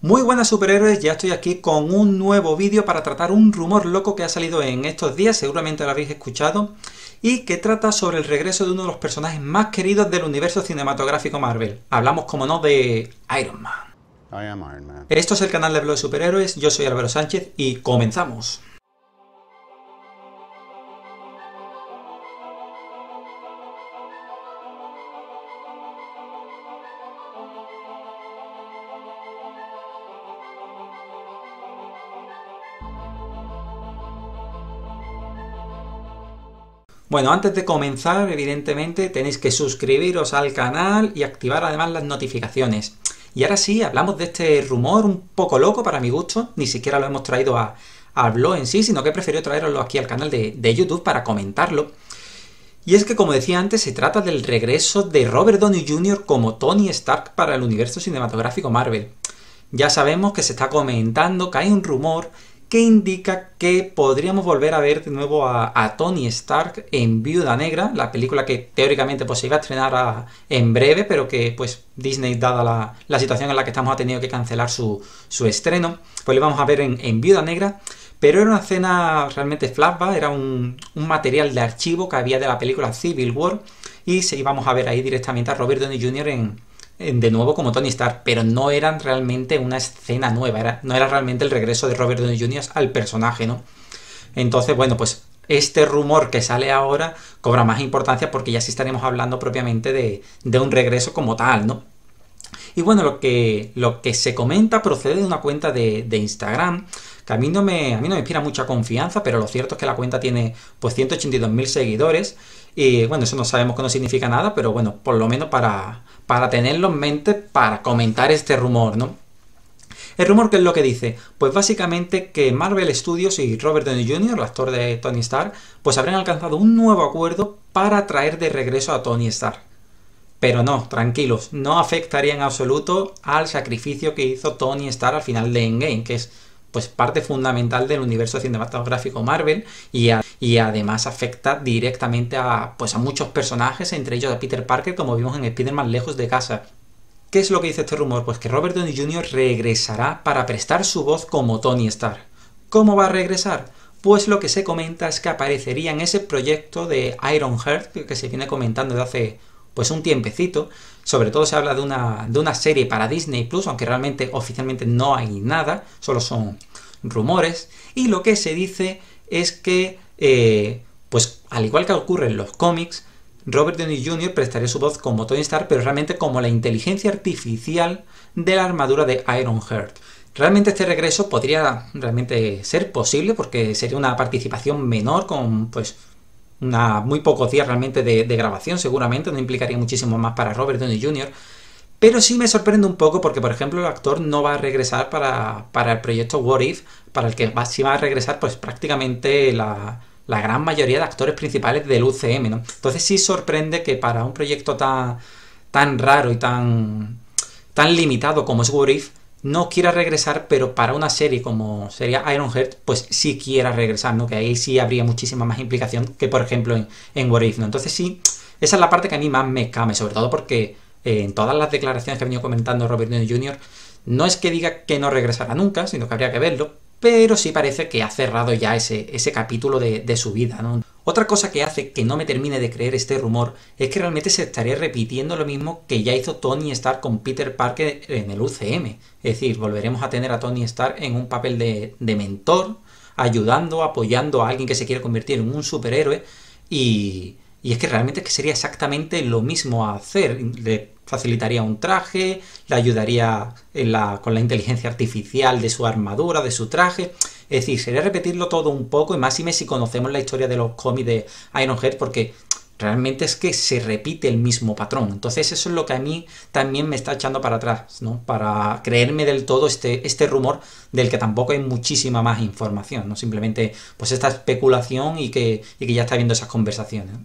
Muy buenas superhéroes, ya estoy aquí con un nuevo vídeo para tratar un rumor loco que ha salido en estos días, seguramente lo habéis escuchado, y que trata sobre el regreso de uno de los personajes más queridos del universo cinematográfico Marvel. Hablamos, como no, de Iron Man. Esto es el canal de Blog Superhéroes, yo soy Álvaro Sánchez y comenzamos. Bueno, antes de comenzar, evidentemente, tenéis que suscribiros al canal y activar además las notificaciones. Y ahora sí, hablamos de este rumor un poco loco para mi gusto, ni siquiera lo hemos traído a, al blog en sí, sino que he preferido traerlo aquí al canal de, de YouTube para comentarlo. Y es que, como decía antes, se trata del regreso de Robert Downey Jr. como Tony Stark para el universo cinematográfico Marvel. Ya sabemos que se está comentando que hay un rumor que indica que podríamos volver a ver de nuevo a, Tony Stark en Viuda Negra, la película que teóricamente pues, se iba a estrenar en breve, pero que pues Disney, dada la, situación en la que estamos, ha tenido que cancelar su, estreno. Pues lo íbamos a ver en, Viuda Negra. Pero era una escena realmente flashback, era un, material de archivo que había de la película Civil War y se íbamos a ver ahí directamente a Robert Downey Jr. en, de nuevo como Tony Stark, pero no eran realmente una escena nueva, era, no era realmente el regreso de Robert Downey Jr. al personaje, ¿no? Entonces, bueno, pues este rumor que sale ahora cobra más importancia porque ya sí estaremos hablando propiamente de, de un regreso como tal, ¿no? Y bueno, lo que, lo que se comenta procede de una cuenta de, de Instagram que a mí no me, inspira mucha confianza, pero lo cierto es que la cuenta tiene pues 182.000 seguidores y bueno, eso no sabemos que no significa nada, pero bueno, por lo menos para, para tenerlo en mente, para comentar este rumor, ¿no? El rumor que es lo que dice, pues básicamente que Marvel Studios y Robert Downey Jr., el actor de Tony Stark, pues habrán alcanzado un nuevo acuerdo para traer de regreso a Tony Stark. Pero no, tranquilos, no afectaría en absoluto al sacrificio que hizo Tony Stark al final de Endgame, que es pues parte fundamental del universo cinematográfico Marvel y, además afecta directamente a, pues a muchos personajes, entre ellos a Peter Parker, como vimos en Spider-Man Lejos de Casa. ¿Qué es lo que dice este rumor? Pues que Robert Downey Jr. regresará para prestar su voz como Tony Stark. ¿Cómo va a regresar? Pues lo que se comenta es que aparecería en ese proyecto de Iron Heart que se viene comentando desde hace pues un tiempecito, sobre todo se habla de una, serie para Disney Plus, aunque realmente oficialmente no hay nada, solo son rumores. Y lo que se dice es que, eh, pues al igual que ocurre en los cómics, Robert Downey Jr. prestaría su voz como Tony Star, pero realmente como la inteligencia artificial de la armadura de Iron Heart. Realmente este regreso podría realmente ser posible porque sería una participación menor con pues muy pocos días realmente de, grabación, seguramente, no implicaría muchísimo más para Robert Downey Jr. Pero sí me sorprende un poco porque, por ejemplo, el actor no va a regresar para, para el proyecto What If, para el que sí va a regresar pues prácticamente la, gran mayoría de actores principales del UCM, Entonces sí sorprende que para un proyecto tan, tan raro y tan, tan limitado como es What If, no quiera regresar, pero para una serie como sería Ironheart, pues sí quiera regresar, ¿no? Que ahí sí habría muchísima más implicación que, por ejemplo, en, en What If, ¿no? Entonces sí, esa es la parte que a mí más me came, sobre todo porque eh, en todas las declaraciones que ha venido comentando Robert Downey Jr., no es que diga que no regresará nunca, sino que habría que verlo, pero sí parece que ha cerrado ya ese, ese capítulo de, de su vida, ¿no? Otra cosa que hace que no me termine de creer este rumor es que realmente se estaría repitiendo lo mismo que ya hizo Tony Stark con Peter Parker en el UCM. Es decir, volveremos a tener a Tony Stark en un papel de, mentor, ayudando, apoyando a alguien que se quiere convertir en un superhéroe y, y es que realmente que sería exactamente lo mismo hacer. Le facilitaría un traje, le ayudaría con la inteligencia artificial de su armadura, de su traje. Es decir, sería repetirlo todo un poco, y más y si conocemos la historia de los cómics de Ironhead, porque realmente es que se repite el mismo patrón. Entonces eso es lo que a mí también me está echando para atrás, ¿no? Para creerme del todo este, este rumor del que tampoco hay muchísima más información, ¿no? Simplemente pues esta especulación y que, ya está viendo esas conversaciones.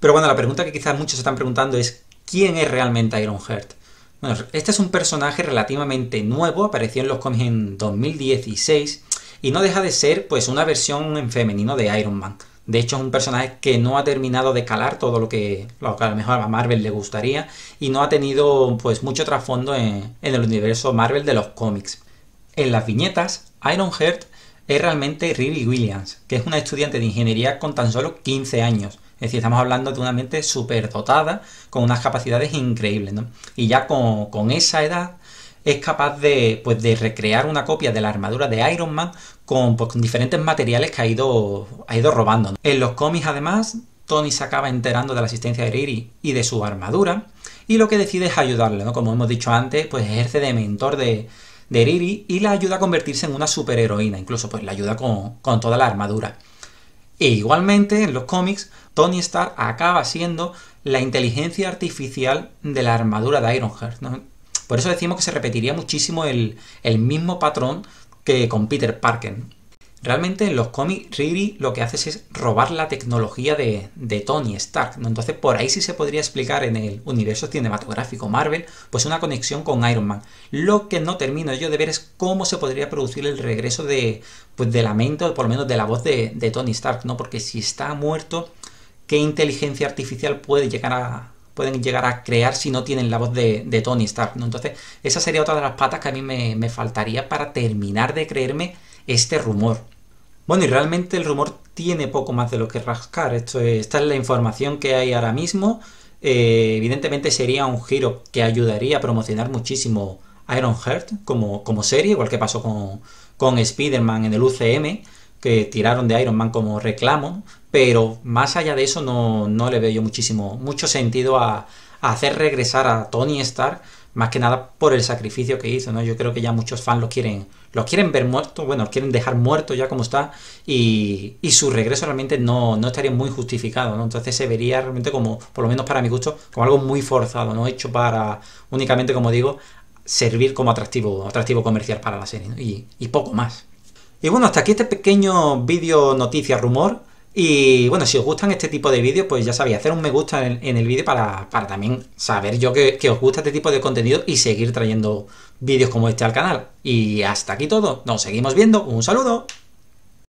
Pero bueno, la pregunta que quizás muchos se están preguntando es ¿quién es realmente Ironheart? Bueno, este es un personaje relativamente nuevo, apareció en los cómics en 2016 y no deja de ser pues una versión en femenino de Iron Man. De hecho, es un personaje que no ha terminado de calar todo lo que, a lo mejor a Marvel le gustaría y no ha tenido pues mucho trasfondo en, el universo Marvel de los cómics. En las viñetas, Iron Heart es realmente riley Williams, que es una estudiante de ingeniería con tan solo 15 años. Es decir, estamos hablando de una mente súper dotada, con unas capacidades increíbles, Y ya con esa edad, es capaz pues, de, recrear una copia de la armadura de Iron Man con, pues, diferentes materiales que ha ido, ha ido robando. En los cómics, además, Tony se acaba enterando de la asistencia de Riri y de su armadura, y lo que decide es ayudarle, ¿no? Como hemos dicho antes, pues ejerce de mentor de, de Riri y la ayuda a convertirse en una superheroína, incluso pues la ayuda con, con toda la armadura. E igualmente, en los cómics, Tony Stark acaba siendo la inteligencia artificial de la armadura de Ironheart, ¿no? Por eso decimos que se repetiría muchísimo el, mismo patrón que con Peter Parker. Realmente en los cómics Riri lo que hace es robar la tecnología de, Tony Stark. ¿no? Entonces por ahí sí se podría explicar en el universo cinematográfico Marvel pues una conexión con Iron Man. Lo que no termino yo de ver es cómo se podría producir el regreso de, pues, la mente o por lo menos de la voz de, de Tony Stark, ¿no? Porque si está muerto, ¿qué inteligencia artificial puede llegar a, pueden llegar a crear si no tienen la voz de, Tony Stark. ¿no? Entonces, esa sería otra de las patas que a mí me, faltaría para terminar de creerme este rumor. Bueno, y realmente el rumor tiene poco más de lo que rascar. Esto esta es la información que hay ahora mismo. Eh, evidentemente sería un giro que ayudaría a promocionar muchísimo Iron Heart como, como serie, igual que pasó con, con Spider-Man en el UCM, que tiraron de Iron Man como reclamo pero más allá de eso no, le veo yo muchísimo, mucho sentido a, hacer regresar a Tony Stark, más que nada por el sacrificio que hizo, ¿no? Yo creo que ya muchos fans lo quieren, lo quieren ver muerto, bueno, lo quieren dejar muerto ya como está, y, su regreso realmente no, estaría muy justificado, ¿no? Entonces se vería realmente como, por lo menos para mi gusto, como algo muy forzado, ¿no? Hecho para, únicamente, como digo, servir como atractivo, atractivo comercial para la serie, y, y poco más. Y bueno, hasta aquí este pequeño vídeo noticia rumor. Y bueno, si os gustan este tipo de vídeos, pues ya sabéis, hacer un me gusta en, el vídeo para, también saber yo que, os gusta este tipo de contenido y seguir trayendo vídeos como este al canal. Y hasta aquí todo. Nos seguimos viendo. Un saludo.